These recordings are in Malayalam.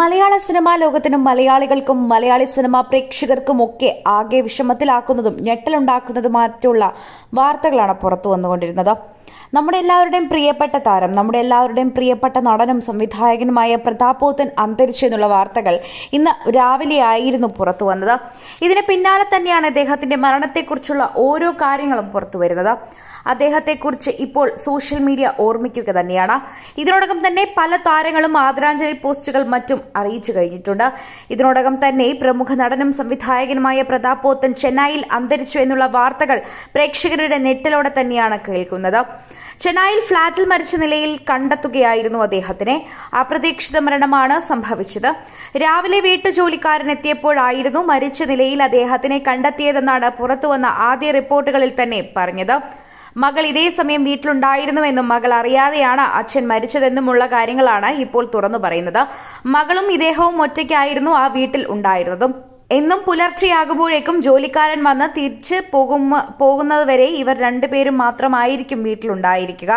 മലയാള സിനിമാ ലോകത്തിനും മലയാളികൾക്കും മലയാളി സിനിമാ പ്രേക്ഷകർക്കും ഒക്കെ ആകെ വിഷമത്തിലാക്കുന്നതും ഞെട്ടലുണ്ടാക്കുന്നതുമായിട്ടുള്ള വാർത്തകളാണ് പുറത്തു വന്നുകൊണ്ടിരുന്നത് നമ്മുടെ എല്ലാവരുടെയും പ്രിയപ്പെട്ട താരം നമ്മുടെ എല്ലാവരുടെയും പ്രിയപ്പെട്ട നടനും സംവിധായകനുമായ പ്രതാപോത്തൻ അന്തരിച്ചു എന്നുള്ള വാർത്തകൾ ഇന്ന് രാവിലെ ആയിരുന്നു പുറത്തു വന്നത് ഇതിന് പിന്നാലെ തന്നെയാണ് അദ്ദേഹത്തിന്റെ മരണത്തെക്കുറിച്ചുള്ള ഓരോ കാര്യങ്ങളും പുറത്തു വരുന്നത് അദ്ദേഹത്തെക്കുറിച്ച് ഇപ്പോൾ സോഷ്യൽ മീഡിയ ഓർമ്മിക്കുക തന്നെയാണ് ഇതിനോടകം തന്നെ പല താരങ്ങളും ആദരാഞ്ജലി പോസ്റ്റുകൾ മറ്റും അറിയിച്ചു കഴിഞ്ഞിട്ടുണ്ട് ഇതിനോടകം തന്നെ പ്രമുഖ നടനും സംവിധായകനുമായ പ്രതാപോത്തൻ ചെന്നൈയിൽ അന്തരിച്ചു എന്നുള്ള വാർത്തകൾ പ്രേക്ഷകരുടെ നെറ്റിലൂടെ തന്നെയാണ് കേൾക്കുന്നത് ചെന്നൈയിൽ ഫ്ളാറ്റിൽ മരിച്ച നിലയിൽ കണ്ടെത്തുകയായിരുന്നു അദ്ദേഹത്തിന് അപ്രതീക്ഷിത മരണമാണ് സംഭവിച്ചത് രാവിലെ വീട്ടുജോലിക്കാരൻ എത്തിയപ്പോഴായിരുന്നു മരിച്ച നിലയിൽ അദ്ദേഹത്തിനെ കണ്ടെത്തിയതെന്നാണ് പുറത്തുവന്ന ആദ്യ റിപ്പോർട്ടുകളിൽ തന്നെ പറഞ്ഞത് മകൾ ഇതേ സമയം വീട്ടിലുണ്ടായിരുന്നുവെന്നും മകൾ അറിയാതെയാണ് അച്ഛൻ മരിച്ചതെന്നുമുള്ള കാര്യങ്ങളാണ് ഇപ്പോൾ തുറന്നു പറയുന്നത് മകളും ഇദ്ദേഹവും ഒറ്റയ്ക്കായിരുന്നു ആ വീട്ടിൽ ഉണ്ടായിരുന്നതും എന്നും പുലർച്ചെയാകുമ്പോഴേക്കും ജോലിക്കാരൻ വന്ന് തിരിച്ച് പോകുന്നത് പോകുന്നതുവരെ ഇവർ രണ്ടുപേരും മാത്രമായിരിക്കും വീട്ടിലുണ്ടായിരിക്കുക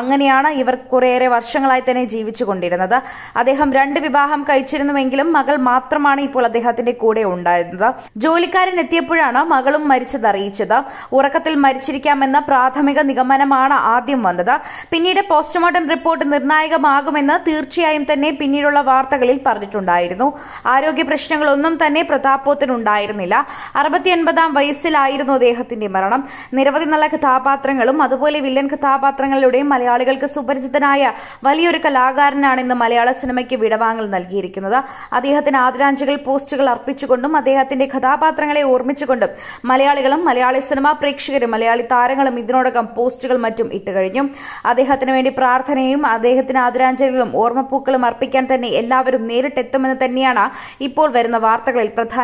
അങ്ങനെയാണ് ഇവർ കുറേയേറെ വർഷങ്ങളായി തന്നെ ജീവിച്ചു കൊണ്ടിരുന്നത് അദ്ദേഹം രണ്ട് വിവാഹം കഴിച്ചിരുന്നുവെങ്കിലും മകൾ മാത്രമാണ് ഇപ്പോൾ അദ്ദേഹത്തിന്റെ കൂടെ ഉണ്ടായിരുന്നത് ജോലിക്കാരൻ എത്തിയപ്പോഴാണ് മകളും മരിച്ചത് അറിയിച്ചത് ഉറക്കത്തിൽ മരിച്ചിരിക്കാമെന്ന പ്രാഥമിക നിഗമനമാണ് ആദ്യം വന്നത് പിന്നീട് പോസ്റ്റ്മോർട്ടം റിപ്പോർട്ട് നിർണായകമാകുമെന്ന് തീർച്ചയായും തന്നെ പിന്നീടുള്ള വാർത്തകളിൽ പറഞ്ഞിട്ടുണ്ടായിരുന്നു ആരോഗ്യ പ്രശ്നങ്ങളൊന്നും തന്നെ പ്രധാന കഥാപോത്തിനുണ്ടായിരുന്നില്ല അറുപത്തി ഒൻപതാം വയസ്സിലായിരുന്നു അദ്ദേഹത്തിന്റെ മരണം നിരവധി നല്ല കഥാപാത്രങ്ങളും അതുപോലെ വില്ലൻ കഥാപാത്രങ്ങളിലൂടെയും മലയാളികൾക്ക് സുപരിചിതനായ വലിയൊരു കലാകാരനാണ് ഇന്ന് മലയാള സിനിമയ്ക്ക് വിടവാങ്ങൽ നൽകിയിരിക്കുന്നത് അദ്ദേഹത്തിന് ആദരാഞ്ജലികൾ പോസ്റ്റുകൾ അർപ്പിച്ചുകൊണ്ടും അദ്ദേഹത്തിന്റെ കഥാപാത്രങ്ങളെ ഓർമ്മിച്ചുകൊണ്ടും മലയാളികളും മലയാളി സിനിമാ പ്രേക്ഷകരും മലയാളി താരങ്ങളും ഇതിനോടകം പോസ്റ്റുകൾ മറ്റും ഇട്ടുകഴിഞ്ഞു അദ്ദേഹത്തിന് വേണ്ടി പ്രാർത്ഥനയും അദ്ദേഹത്തിന് ആദരാഞ്ജലികളും ഓർമ്മപ്പൂക്കളും അർപ്പിക്കാൻ തന്നെ എല്ലാവരും നേരിട്ടെത്തുമെന്ന് തന്നെയാണ് ഇപ്പോൾ വരുന്ന വാർത്തകളിൽ പ്രധാന